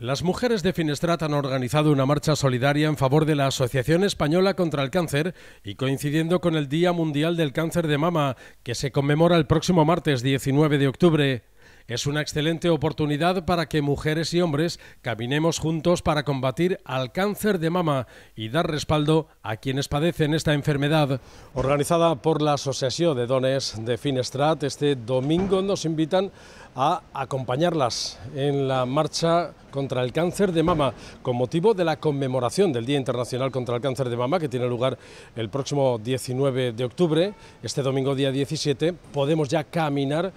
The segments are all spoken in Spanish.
Las mujeres de Finestrat han organizado una marcha solidaria en favor de la Asociación Española contra el Cáncer y coincidiendo con el Día Mundial del Cáncer de Mama, que se conmemora el próximo martes 19 de octubre. Es una excelente oportunidad para que mujeres y hombres caminemos juntos para combatir al cáncer de mama y dar respaldo a quienes padecen esta enfermedad. Organizada por la Asociación de Dones de Finestrat, este domingo nos invitan a acompañarlas en la marcha contra el cáncer de mama con motivo de la conmemoración del Día Internacional contra el Cáncer de Mama que tiene lugar el próximo 19 de octubre. Este domingo día 17 podemos ya caminar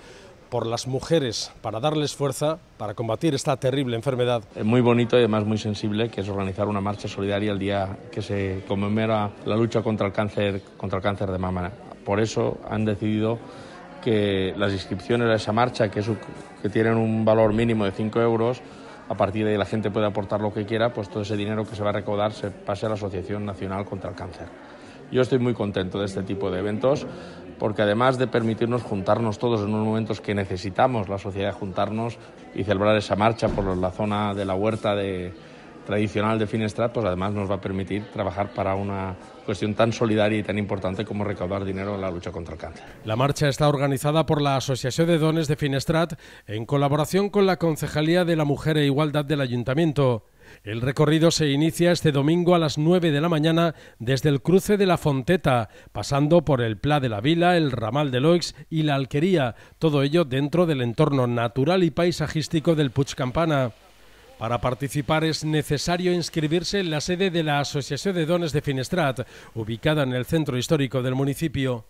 por las mujeres para darles fuerza para combatir esta terrible enfermedad. Es muy bonito y además muy sensible que es organizar una marcha solidaria el día que se conmemora la lucha contra el cáncer, contra el cáncer de mama. Por eso han decidido que las inscripciones a esa marcha, que, que tienen un valor mínimo de 5 euros, a partir de ahí la gente puede aportar lo que quiera, pues todo ese dinero que se va a recaudar se pase a la Asociación Nacional contra el Cáncer. Yo estoy muy contento de este tipo de eventos porque además de permitirnos juntarnos todos en unos momentos que necesitamos la sociedad juntarnos y celebrar esa marcha por la zona de la huerta de, tradicional de Finestrat, pues además nos va a permitir trabajar para una cuestión tan solidaria y tan importante como recaudar dinero en la lucha contra el cáncer. La marcha está organizada por la Asociación de Dones de Finestrat en colaboración con la Concejalía de la Mujer e Igualdad del Ayuntamiento. El recorrido se inicia este domingo a las 9 de la mañana desde el cruce de la Fonteta, pasando por el Pla de la Vila, el Ramal de Loix y la Alquería, todo ello dentro del entorno natural y paisajístico del Puig Campana. Para participar es necesario inscribirse en la sede de la Asociación de Dones de Finestrat, ubicada en el centro histórico del municipio.